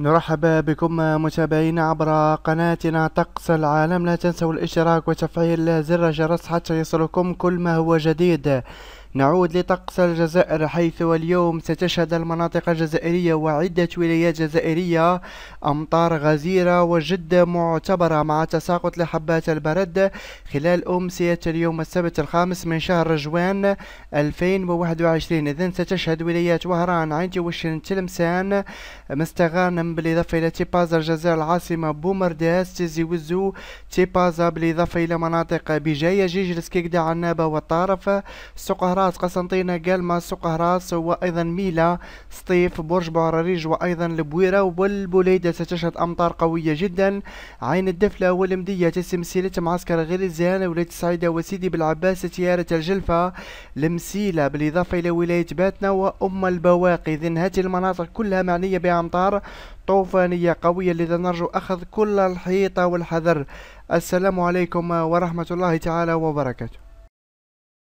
نرحب بكم متابعينا عبر قناتنا طقس العالم لا تنسوا الاشتراك وتفعيل زر الجرس حتى يصلكم كل ما هو جديد نعود لطقس الجزائر حيث اليوم ستشهد المناطق الجزائرية وعدة ولايات جزائرية أمطار غزيرة وجدة معتبرة مع تساقط لحبات البرد خلال أمسية اليوم السبت الخامس من شهر رجوان 2021 إذن ستشهد ولايات وهران عين وشن تلمسان مستغانم بالإضافة إلى تيبازا الجزائر العاصمة بومرداس تيزي وزو تيبازا بالإضافة إلى مناطق بجاية جيجلس كيكدا عنابة وطارف سقهرة قهراس قسنطينة قالماس وقهراس وأيضا ميلا سطيف برج بعراريج وأيضا البويرة والبوليدة ستشهد أمطار قوية جدا عين الدفلة والمدية تسمسيلة معسكر غير الزيانة ولاية السعيدة وسيدي بالعباس تيارة الجلفة المسيلة بالإضافة إلى ولاية باتنا وأم البواقي إذن هذه المناطق كلها معنية بأمطار طوفانية قوية لذا نرجو أخذ كل الحيطة والحذر السلام عليكم ورحمة الله تعالى وبركاته